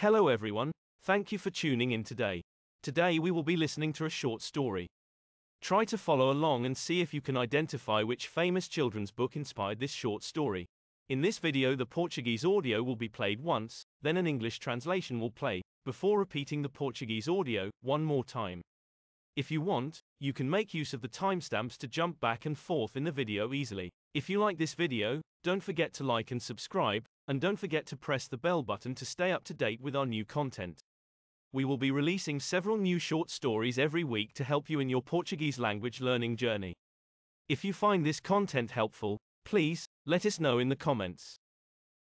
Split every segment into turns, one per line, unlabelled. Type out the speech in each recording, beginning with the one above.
Hello everyone, thank you for tuning in today. Today we will be listening to a short story. Try to follow along and see if you can identify which famous children's book inspired this short story. In this video the Portuguese audio will be played once, then an English translation will play, before repeating the Portuguese audio, one more time. If you want, you can make use of the timestamps to jump back and forth in the video easily. If you like this video, don't forget to like and subscribe, and don't forget to press the bell button to stay up to date with our new content. We will be releasing several new short stories every week to help you in your Portuguese language learning journey. If you find this content helpful, please let us know in the comments.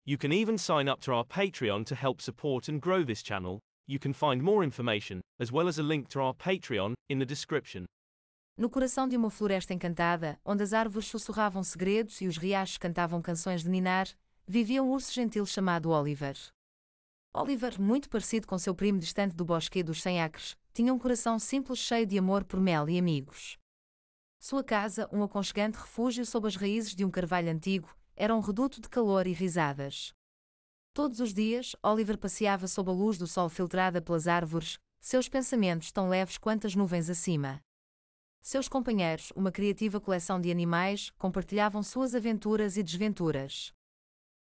You can even sign up to our Patreon to help support and grow this channel. You can find more information, as well as a link to our Patreon, in the description.
No coração de uma floresta encantada, onde as árvores sussurravam segredos e os riachos cantavam canções de ninar, vivia um urso gentil chamado Oliver. Oliver, muito parecido com seu primo distante do bosque dos Cem acres, tinha um coração simples cheio de amor por mel e amigos. Sua casa, um aconchegante refúgio sob as raízes de um carvalho antigo, era um reduto de calor e risadas. Todos os dias, Oliver passeava sob a luz do sol filtrada pelas árvores, seus pensamentos tão leves quanto as nuvens acima. Seus companheiros, uma criativa coleção de animais, compartilhavam suas aventuras e desventuras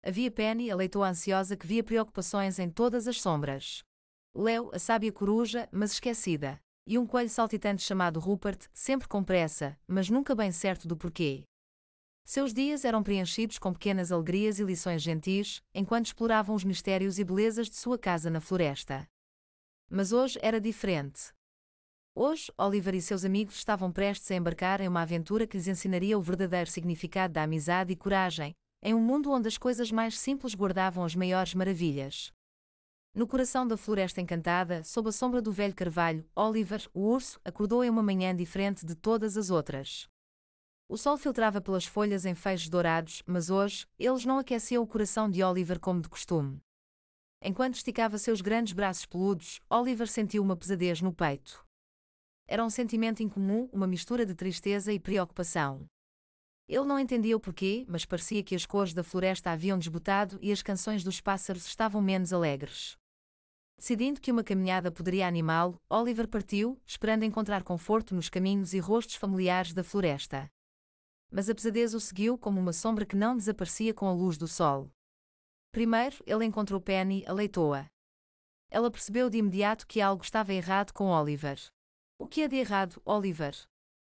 havia Penny, a ansiosa que via preocupações em todas as sombras. Leo, a sábia coruja, mas esquecida. E um coelho saltitante chamado Rupert, sempre com pressa, mas nunca bem certo do porquê. Seus dias eram preenchidos com pequenas alegrias e lições gentis, enquanto exploravam os mistérios e belezas de sua casa na floresta. Mas hoje era diferente. Hoje, Oliver e seus amigos estavam prestes a embarcar em uma aventura que lhes ensinaria o verdadeiro significado da amizade e coragem, em um mundo onde as coisas mais simples guardavam as maiores maravilhas. No coração da floresta encantada, sob a sombra do velho carvalho, Oliver, o urso, acordou em uma manhã diferente de todas as outras. O sol filtrava pelas folhas em feixes dourados, mas hoje, eles não aqueciam o coração de Oliver como de costume. Enquanto esticava seus grandes braços peludos, Oliver sentiu uma pesadez no peito. Era um sentimento incomum, uma mistura de tristeza e preocupação. Ele não entendia o porquê, mas parecia que as cores da floresta haviam desbotado e as canções dos pássaros estavam menos alegres. Decidindo que uma caminhada poderia animá-lo, Oliver partiu, esperando encontrar conforto nos caminhos e rostos familiares da floresta. Mas a pesadez o seguiu como uma sombra que não desaparecia com a luz do sol. Primeiro, ele encontrou Penny, a leitoa. Ela percebeu de imediato que algo estava errado com Oliver. O que é de errado, Oliver?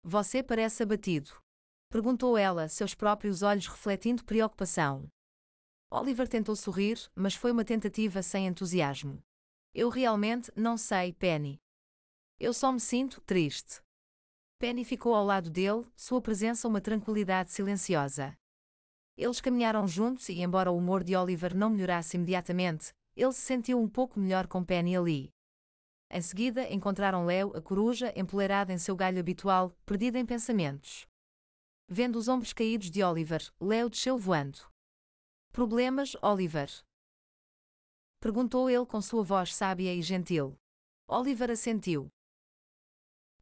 Você parece abatido. Perguntou ela, seus próprios olhos refletindo preocupação. Oliver tentou sorrir, mas foi uma tentativa sem entusiasmo. Eu realmente não sei, Penny. Eu só me sinto triste. Penny ficou ao lado dele, sua presença uma tranquilidade silenciosa. Eles caminharam juntos e, embora o humor de Oliver não melhorasse imediatamente, ele se sentiu um pouco melhor com Penny ali. Em seguida, encontraram Leo, a coruja, empoleirada em seu galho habitual, perdida em pensamentos. Vendo os ombros caídos de Oliver, Leo desceu voando. Problemas, Oliver? Perguntou ele com sua voz sábia e gentil. Oliver assentiu.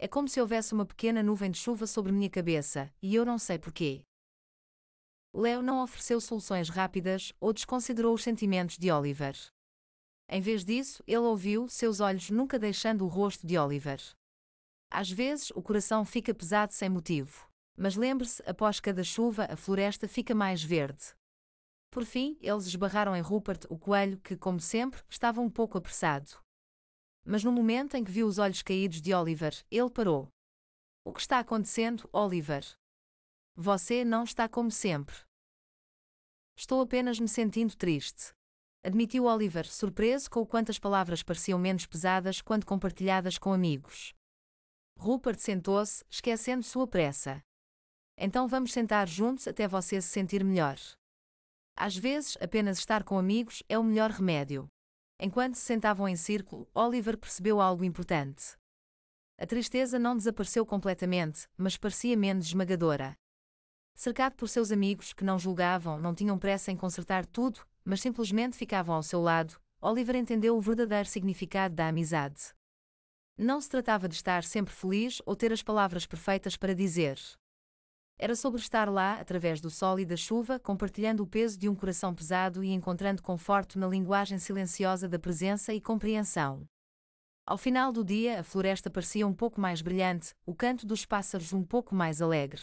É como se houvesse uma pequena nuvem de chuva sobre minha cabeça, e eu não sei porquê. Leo não ofereceu soluções rápidas ou desconsiderou os sentimentos de Oliver. Em vez disso, ele ouviu, seus olhos nunca deixando o rosto de Oliver. Às vezes, o coração fica pesado sem motivo. Mas lembre-se, após cada chuva, a floresta fica mais verde. Por fim, eles esbarraram em Rupert, o coelho, que, como sempre, estava um pouco apressado. Mas no momento em que viu os olhos caídos de Oliver, ele parou. O que está acontecendo, Oliver? Você não está como sempre. Estou apenas me sentindo triste. Admitiu Oliver, surpreso com o quanto as palavras pareciam menos pesadas quando compartilhadas com amigos. Rupert sentou-se, esquecendo sua pressa. Então vamos sentar juntos até você se sentir melhor. Às vezes, apenas estar com amigos é o melhor remédio. Enquanto se sentavam em círculo, Oliver percebeu algo importante. A tristeza não desapareceu completamente, mas parecia menos esmagadora. Cercado por seus amigos que não julgavam, não tinham pressa em consertar tudo, mas simplesmente ficavam ao seu lado, Oliver entendeu o verdadeiro significado da amizade. Não se tratava de estar sempre feliz ou ter as palavras perfeitas para dizer. Era sobre estar lá, através do sol e da chuva, compartilhando o peso de um coração pesado e encontrando conforto na linguagem silenciosa da presença e compreensão. Ao final do dia, a floresta parecia um pouco mais brilhante, o canto dos pássaros um pouco mais alegre.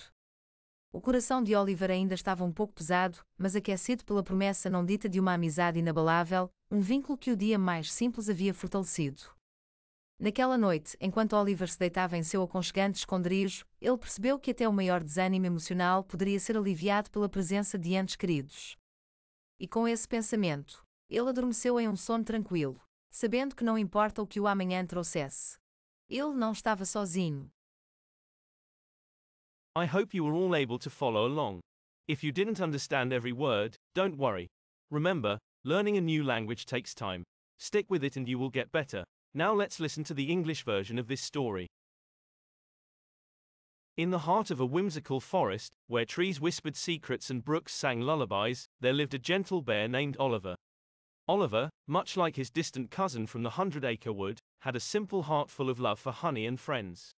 O coração de Oliver ainda estava um pouco pesado, mas aquecido pela promessa não dita de uma amizade inabalável, um vínculo que o dia mais simples havia fortalecido. Naquela noite, enquanto Oliver se deitava em seu aconchegante esconderijo, ele percebeu que até o maior desânimo emocional poderia ser aliviado pela presença de entes queridos. E com esse pensamento, ele adormeceu em um sono tranquilo, sabendo que não importa o que o amanhã trouxesse. Ele não estava sozinho.
I hope you were all able to follow along. If you didn't understand every word, don't worry. Remember, learning a new language takes time. Stick with it and you will get better. Now let's listen to the English version of this story. In the heart of a whimsical forest, where trees whispered secrets and brooks sang lullabies, there lived a gentle bear named Oliver. Oliver, much like his distant cousin from the Hundred Acre Wood, had a simple heart full of love for honey and friends.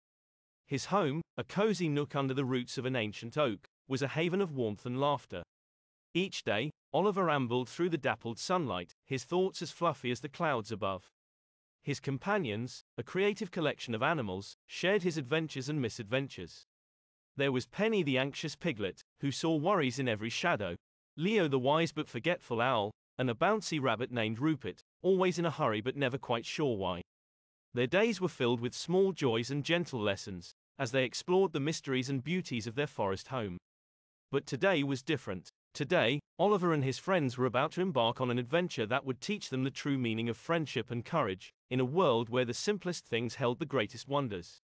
His home, a cozy nook under the roots of an ancient oak, was a haven of warmth and laughter. Each day, Oliver ambled through the dappled sunlight, his thoughts as fluffy as the clouds above. His companions, a creative collection of animals, shared his adventures and misadventures. There was Penny the anxious piglet, who saw worries in every shadow, Leo the wise but forgetful owl, and a bouncy rabbit named Rupert, always in a hurry but never quite sure why. Their days were filled with small joys and gentle lessons, as they explored the mysteries and beauties of their forest home. But today was different. Today, Oliver and his friends were about to embark on an adventure that would teach them the true meaning of friendship and courage, in a world where the simplest things held the greatest wonders.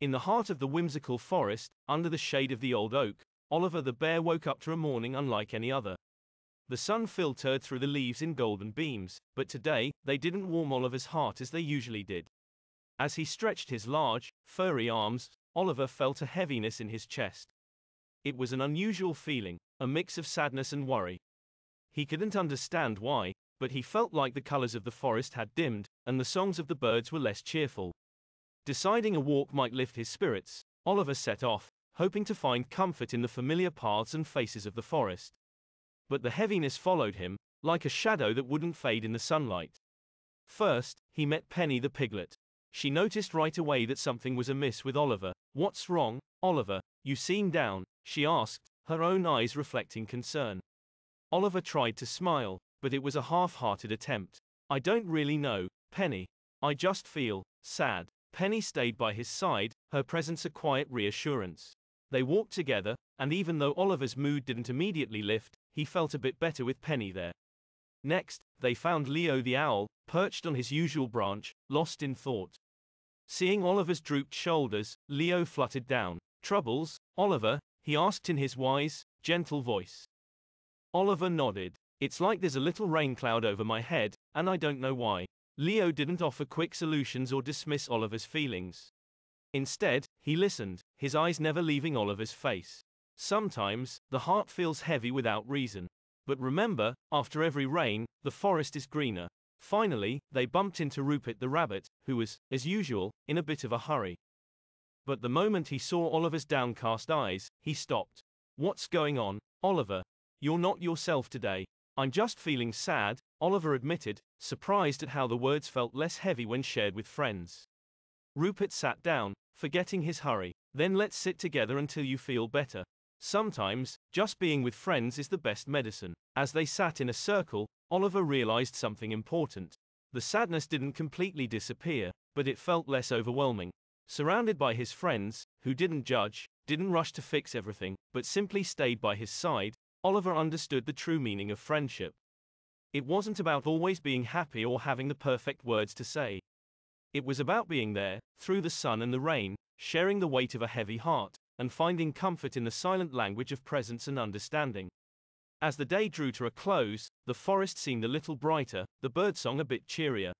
In the heart of the whimsical forest, under the shade of the old oak, Oliver the bear woke up to a morning unlike any other. The sun filtered through the leaves in golden beams, but today, they didn't warm Oliver's heart as they usually did. As he stretched his large, furry arms, Oliver felt a heaviness in his chest. It was an unusual feeling, a mix of sadness and worry. He couldn't understand why, but he felt like the colors of the forest had dimmed, and the songs of the birds were less cheerful. Deciding a walk might lift his spirits, Oliver set off, hoping to find comfort in the familiar paths and faces of the forest. But the heaviness followed him, like a shadow that wouldn't fade in the sunlight. First, he met Penny the piglet. She noticed right away that something was amiss with Oliver. What's wrong, Oliver? You seem down, she asked, her own eyes reflecting concern. Oliver tried to smile, but it was a half hearted attempt. I don't really know, Penny. I just feel sad. Penny stayed by his side, her presence a quiet reassurance. They walked together, and even though Oliver's mood didn't immediately lift, he felt a bit better with Penny there. Next, they found Leo the owl, perched on his usual branch, lost in thought. Seeing Oliver's drooped shoulders, Leo fluttered down. Troubles, Oliver, he asked in his wise, gentle voice. Oliver nodded. It's like there's a little rain cloud over my head, and I don't know why. Leo didn't offer quick solutions or dismiss Oliver's feelings. Instead, he listened, his eyes never leaving Oliver's face. Sometimes, the heart feels heavy without reason. But remember, after every rain, the forest is greener. Finally, they bumped into Rupert the rabbit, who was, as usual, in a bit of a hurry. But the moment he saw Oliver's downcast eyes, he stopped. What's going on, Oliver? You're not yourself today. I'm just feeling sad, Oliver admitted, surprised at how the words felt less heavy when shared with friends. Rupert sat down, forgetting his hurry. Then let's sit together until you feel better. Sometimes, just being with friends is the best medicine. As they sat in a circle, Oliver realized something important. The sadness didn't completely disappear, but it felt less overwhelming. Surrounded by his friends, who didn't judge, didn't rush to fix everything, but simply stayed by his side, Oliver understood the true meaning of friendship. It wasn't about always being happy or having the perfect words to say. It was about being there, through the sun and the rain, sharing the weight of a heavy heart, and finding comfort in the silent language of presence and understanding. As the day drew to a close, the forest seemed a little brighter, the birdsong a bit cheerier.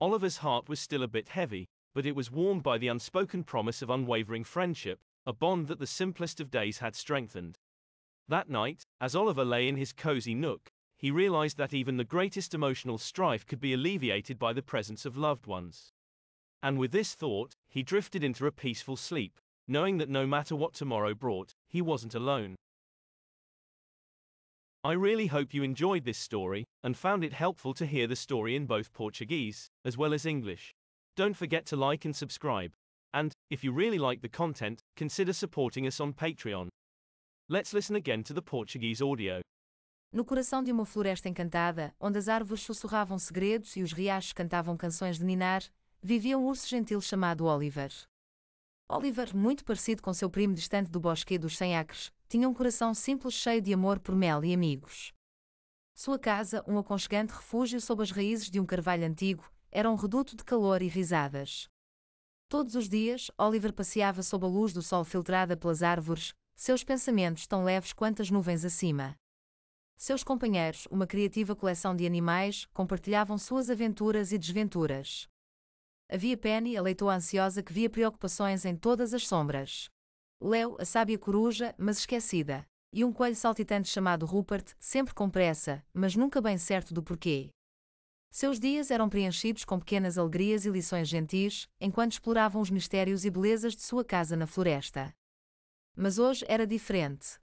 Oliver's heart was still a bit heavy, but it was warmed by the unspoken promise of unwavering friendship, a bond that the simplest of days had strengthened. That night, as Oliver lay in his cozy nook, he realized that even the greatest emotional strife could be alleviated by the presence of loved ones. And with this thought, he drifted into a peaceful sleep, knowing that no matter what tomorrow brought, he wasn't alone. I really hope you enjoyed this story, and found it helpful to hear the story in both Portuguese, as well as English. Don't forget to like and subscribe. And, if you really like the content, consider supporting us on Patreon. Let's listen again to the Portuguese audio.
No coração de uma floresta encantada, onde as árvores sussurravam segredos e os riachos cantavam canções de ninar, vivia um urso gentil chamado Oliver. Oliver, muito parecido com seu primo distante do bosque dos Cem acres, tinha um coração simples cheio de amor por mel e amigos. Sua casa, um aconchegante refúgio sob as raízes de um carvalho antigo, era um reduto de calor e risadas. Todos os dias, Oliver passeava sob a luz do sol filtrada pelas árvores, seus pensamentos tão leves quanto as nuvens acima. Seus companheiros, uma criativa coleção de animais, compartilhavam suas aventuras e desventuras. Havia Penny, a leitoa ansiosa que via preocupações em todas as sombras. Leo, a sábia coruja, mas esquecida. E um coelho saltitante chamado Rupert, sempre com pressa, mas nunca bem certo do porquê. Seus dias eram preenchidos com pequenas alegrias e lições gentis, enquanto exploravam os mistérios e belezas de sua casa na floresta. Mas hoje era diferente.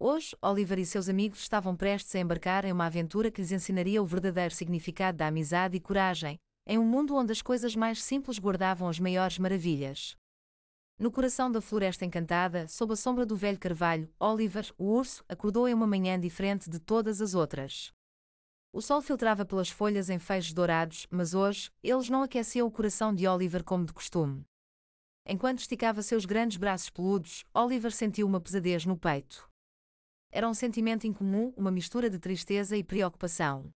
Hoje, Oliver e seus amigos estavam prestes a embarcar em uma aventura que lhes ensinaria o verdadeiro significado da amizade e coragem, em um mundo onde as coisas mais simples guardavam as maiores maravilhas. No coração da floresta encantada, sob a sombra do velho carvalho, Oliver, o urso, acordou em uma manhã diferente de todas as outras. O sol filtrava pelas folhas em feixes dourados, mas hoje, eles não aqueciam o coração de Oliver como de costume. Enquanto esticava seus grandes braços peludos, Oliver sentiu uma pesadez no peito. Era um sentimento incomum, uma mistura de tristeza e preocupação.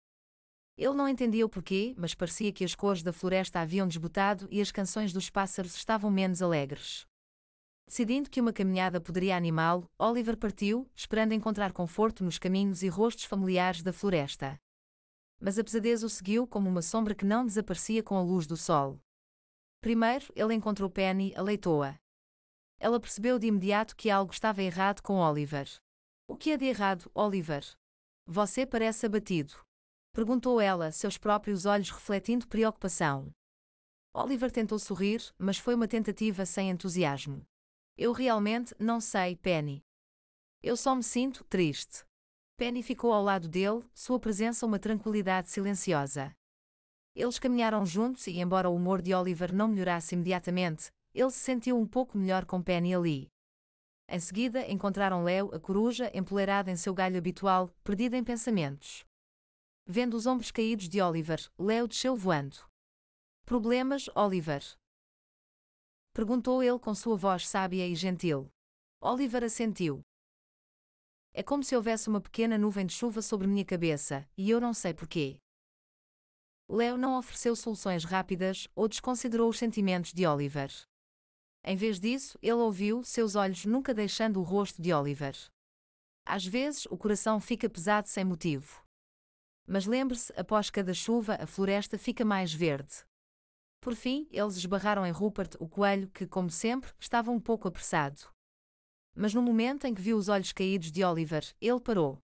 Ele não entendia o porquê, mas parecia que as cores da floresta haviam desbotado e as canções dos pássaros estavam menos alegres. Decidindo que uma caminhada poderia animá-lo, Oliver partiu, esperando encontrar conforto nos caminhos e rostos familiares da floresta. Mas a pesadez o seguiu como uma sombra que não desaparecia com a luz do sol. Primeiro, ele encontrou Penny, aleitou-a. Ela percebeu de imediato que algo estava errado com Oliver. O que é de errado, Oliver? Você parece abatido. Perguntou ela, seus próprios olhos refletindo preocupação. Oliver tentou sorrir, mas foi uma tentativa sem entusiasmo. Eu realmente não sei, Penny. Eu só me sinto triste. Penny ficou ao lado dele, sua presença uma tranquilidade silenciosa. Eles caminharam juntos e, embora o humor de Oliver não melhorasse imediatamente, ele se sentiu um pouco melhor com Penny ali. Em seguida, encontraram Leo, a coruja, empoleirada em seu galho habitual, perdida em pensamentos. Vendo os ombros caídos de Oliver, Leo desceu voando. Problemas, Oliver? Perguntou ele com sua voz sábia e gentil. Oliver assentiu. É como se houvesse uma pequena nuvem de chuva sobre minha cabeça, e eu não sei porquê. Leo não ofereceu soluções rápidas ou desconsiderou os sentimentos de Oliver. Em vez disso, ele ouviu, seus olhos nunca deixando o rosto de Oliver. Às vezes, o coração fica pesado sem motivo. Mas lembre-se, após cada chuva, a floresta fica mais verde. Por fim, eles esbarraram em Rupert, o coelho, que, como sempre, estava um pouco apressado. Mas no momento em que viu os olhos caídos de Oliver, ele parou.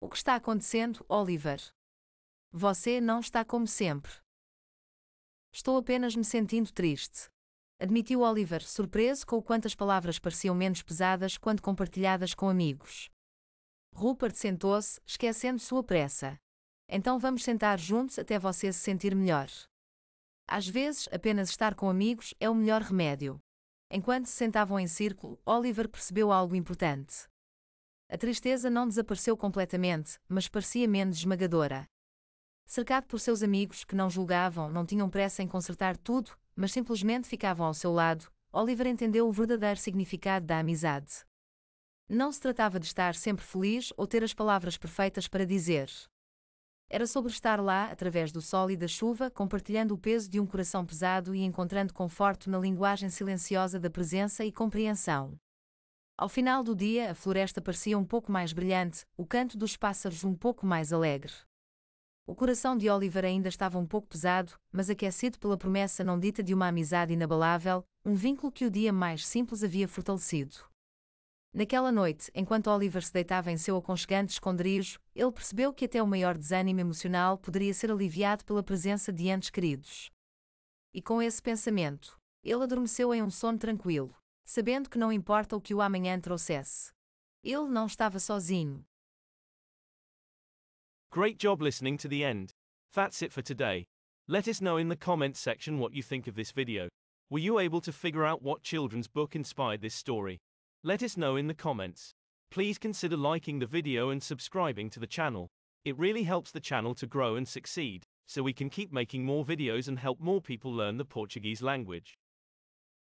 O que está acontecendo, Oliver? Você não está como sempre. Estou apenas me sentindo triste. Admitiu Oliver, surpreso com o quanto as palavras pareciam menos pesadas quando compartilhadas com amigos. Rupert sentou-se, esquecendo sua pressa. Então vamos sentar juntos até você se sentir melhor. Às vezes, apenas estar com amigos é o melhor remédio. Enquanto se sentavam em círculo, Oliver percebeu algo importante. A tristeza não desapareceu completamente, mas parecia menos esmagadora. Cercado por seus amigos que não julgavam, não tinham pressa em consertar tudo, mas simplesmente ficavam ao seu lado, Oliver entendeu o verdadeiro significado da amizade. Não se tratava de estar sempre feliz ou ter as palavras perfeitas para dizer. Era sobre estar lá, através do sol e da chuva, compartilhando o peso de um coração pesado e encontrando conforto na linguagem silenciosa da presença e compreensão. Ao final do dia, a floresta parecia um pouco mais brilhante, o canto dos pássaros um pouco mais alegre. O coração de Oliver ainda estava um pouco pesado, mas aquecido pela promessa não dita de uma amizade inabalável, um vínculo que o dia mais simples havia fortalecido. Naquela noite, enquanto Oliver se deitava em seu aconchegante esconderijo, ele percebeu que até o maior desânimo emocional poderia ser aliviado pela presença de entes queridos. E com esse pensamento, ele adormeceu em um sono tranquilo, sabendo que não importa o que o amanhã trouxesse. Ele não estava sozinho.
Great job listening to the end. That's it for today. Let us know in the comments section what you think of this video. Were you able to figure out what children's book inspired this story? Let us know in the comments. Please consider liking the video and subscribing to the channel. It really helps the channel to grow and succeed, so we can keep making more videos and help more people learn the Portuguese language.